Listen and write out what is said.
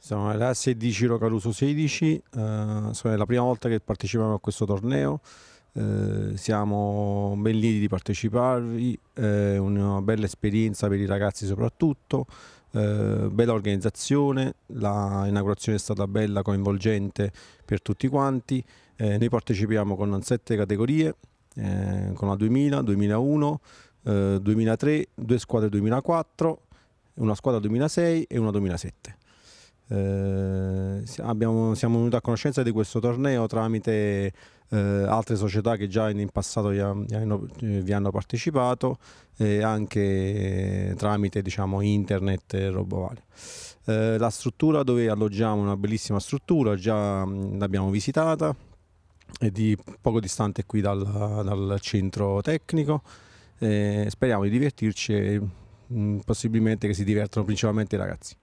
Siamo alla 16 Rocaluso 16, eh, è la prima volta che partecipiamo a questo torneo, eh, siamo ben lieti di parteciparvi, è eh, una bella esperienza per i ragazzi soprattutto, eh, bella organizzazione, l'inaugurazione è stata bella, coinvolgente per tutti quanti, eh, noi partecipiamo con sette categorie, eh, con la 2000, 2001, 2003, due squadre 2004, una squadra 2006 e una 2007 eh, abbiamo, siamo venuti a conoscenza di questo torneo tramite eh, altre società che già in, in passato vi hanno, vi hanno, partecipato e anche eh, tramite diciamo, internet e roba varia. Eh, la struttura dove alloggiamo è una bellissima struttura, già l'abbiamo visitata, è di poco distante qui dal, dal centro tecnico. speriamo di divertirci e possibilmente che si divertano principalmente i ragazzi.